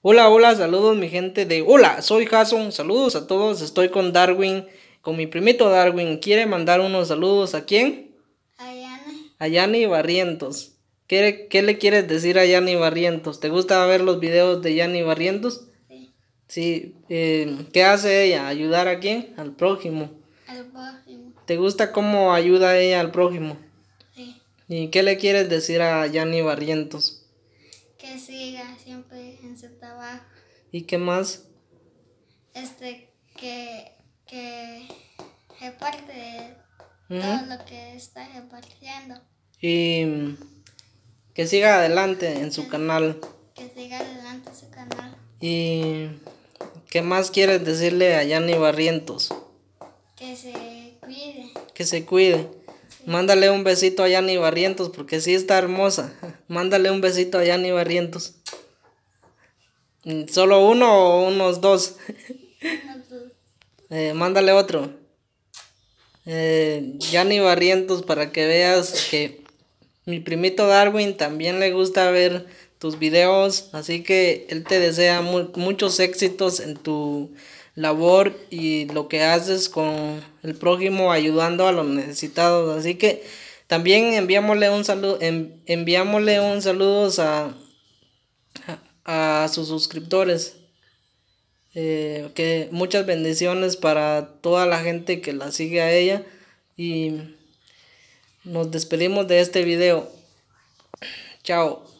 Hola, hola, saludos mi gente de... Hola, soy Jason, saludos a todos, estoy con Darwin, con mi primito Darwin. ¿Quiere mandar unos saludos a quién? A Yanni. A Yanni Barrientos. ¿Qué, le quieres decir a Yanni Barrientos? ¿Te gusta ver los videos de Yanni Barrientos? Sí. Eh, ¿qué hace ella? ¿Ayudar a quién? Al prójimo. Al prójimo. ¿Te gusta cómo ayuda ella al prójimo? Sí. ¿Y qué le quieres decir a Yanni Barrientos? Que siga siempre en su trabajo. ¿Y qué más? Este, que, que reparte todo lo que está repartiendo. Y mm, que siga adelante en su canal. Que siga adelante en su canal. ¿Y qué más quieres decirle a Yanni Barrientos? Que se cuide. Que se cuide. Mándale un besito a Yanni Barrientos porque sí está hermosa. Mándale un besito a Yanni Barrientos. Mm, ¿Solo uno o unos dos? Eh, mándale otro. Eh, Yanni Barrientos para que veas que mi primito Darwin también le gusta ver tus videos. Así que él te desea muchos éxitos en tu labor y lo que haces con el prójimo ayudando a los necesitados. Así que también enviámosle un saludo, un saludos a, a, sus suscriptores. Eh, que muchas bendiciones para toda la gente que la sigue a ella y nos despedimos de este video. Chao.